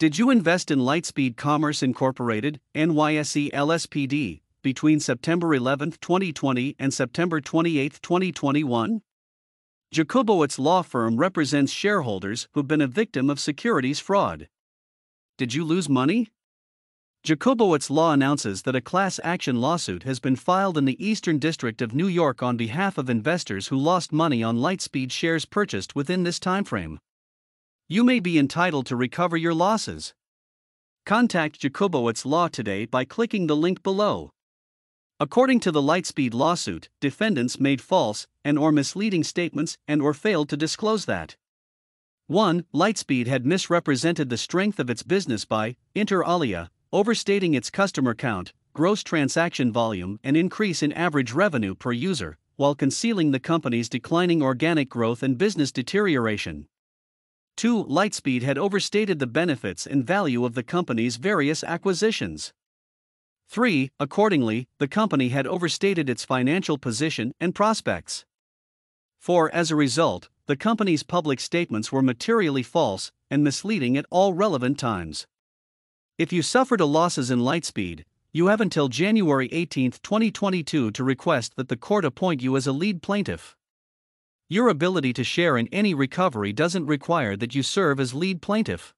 Did you invest in Lightspeed Commerce Incorporated, NYSE LSPD, between September 11, 2020 and September 28, 2021? Jacobowitz Law Firm represents shareholders who've been a victim of securities fraud. Did you lose money? Jacobowitz Law announces that a class action lawsuit has been filed in the Eastern District of New York on behalf of investors who lost money on Lightspeed shares purchased within this timeframe you may be entitled to recover your losses. Contact Jacobowitz Law today by clicking the link below. According to the Lightspeed lawsuit, defendants made false and or misleading statements and or failed to disclose that 1. Lightspeed had misrepresented the strength of its business by, inter alia, overstating its customer count, gross transaction volume and increase in average revenue per user, while concealing the company's declining organic growth and business deterioration. Two, Lightspeed had overstated the benefits and value of the company's various acquisitions. 3. Accordingly, the company had overstated its financial position and prospects. 4. As a result, the company's public statements were materially false and misleading at all relevant times. If you suffered a losses in Lightspeed, you have until January 18, 2022 to request that the court appoint you as a lead plaintiff. Your ability to share in any recovery doesn't require that you serve as lead plaintiff.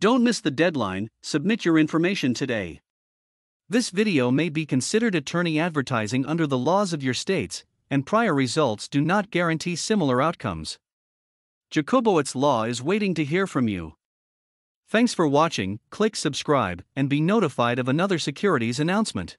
Don't miss the deadline, submit your information today. This video may be considered attorney advertising under the laws of your states, and prior results do not guarantee similar outcomes. Jacobowitz Law is waiting to hear from you. Thanks for watching, click subscribe, and be notified of another securities announcement.